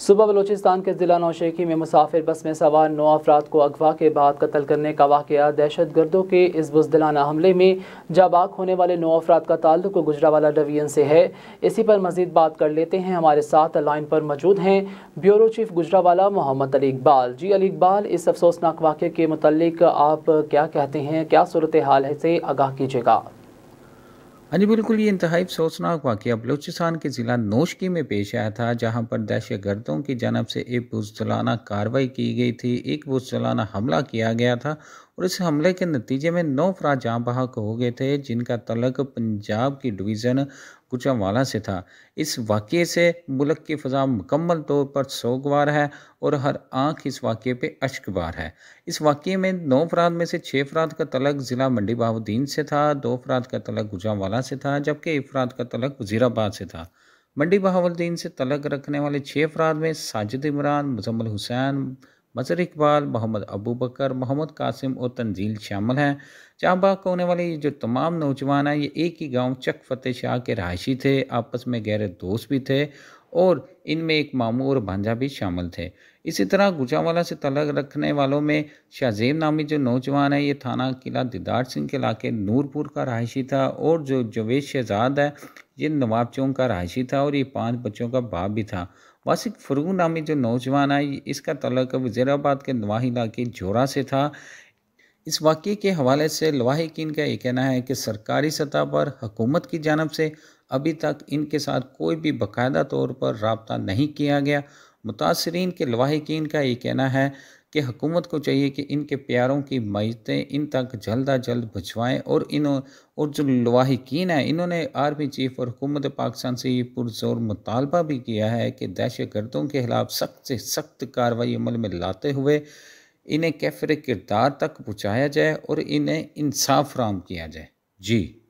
सुबह बलोचिस्तान के ज़िला नौशेखी में मुसाफिर बस में सवार नौ अफराद को अगवा के बाद कत्ल करने का वाक़ दहशत गर्दों के इस बुजदिलाना हमले में जाबाक होने वाले नौ अफराद का ताल्लुक गुजरावाला डिवीजन से है इसी पर मजीद बात कर लेते हैं हमारे साथ लाइन पर मौजूद हैं ब्यूरो चीफ गुजरावाला मोहम्मद अली इकबाल जी अली इकबाल इस अफसोसनाक वाक़े के मतलब आप क्या कहते हैं क्या सूरत हाल है से आगाह कीजिएगा हाँ जी बिल्कुल ये इंतहाई अफसोसनाक वाक़ बलूचिस्तान के ज़िला नोशकी में पेश आया था जहाँ पर दहशत गर्दों की जानब से एक बुजलाना कार्रवाई की गई थी एक बुजलाना हमला किया गया था और इस हमले के नतीजे में नौ अफरा जाँ बहाक हो गए थे जिनका तलक पंजाब की डिवीज़न कुचावाला से था इस वाक़े से मुल्क की फ़जा मुकम्मल तौर पर सोगवार है और हर आंख इस वाक़े पे अश्कबार है इस वाक़े में नौ अफराद में से छः अफराद का तलक ज़िला मंडी बहाद्दीन से था दो अफराद का तलक गुजावाला से था जबकि अफराद का तलक वज़ीराबाद से था मंडी बहाद्दीन से तलक रखने वाले छः अफराद में साजिद इमरान मुजम्मल हुसैन मज़र इकबाल मोहम्मद अबू बकर मोहम्मद कासिम और तंजील शामिल हैं चाहबाग को होने वाले ये जो तमाम नौजवान हैं ये एक ही गांव चक फतेह शाह के रहायशी थे आपस में गहरे दोस्त भी थे और इनमें एक मामू और भांजा भी शामिल थे इसी तरह गुजावाला से तलग रखने वालों में शाहजेब नामी जो नौजवान है ये थाना किला दीदार सिंह के इलाके नूरपुर का रहायशी था और जो जवेद शहजाद है ये नवाब चौंक का रहायशी था और ये पांच बच्चों का बाप भी था वासिक फरूग नामी जो नौजवान है इसका तलग वजीराबाद के नवाही इलाके जोरा से था इस वाक्य के हवाले से लवाहिकीन का ये कहना है कि सरकारी सतह पर हकूमत की जानब से अभी तक इनके साथ कोई भी बाकायदा तौर पर रबता नहीं किया गया मुतासरीन के लवाहिकीन का ये कहना है कि हकूमत को चाहिए कि इनके प्यारों की मैतें इन तक जल्द जल्द भिजवाएँ और इन और जो लवाहिकीन है इन्होंने आर्मी चीफ और हुकूमत पाकिस्तान से ये पुरजोर मुतालबा भी किया है कि दहशत गर्दों के खिलाफ सख्त से सख्त कार्रवाई अमल में लाते हुए इन्हें कैफर किरदार तक पहुँचाया जाए और इन्हें इंसाफ फ्राहम किया जाए जी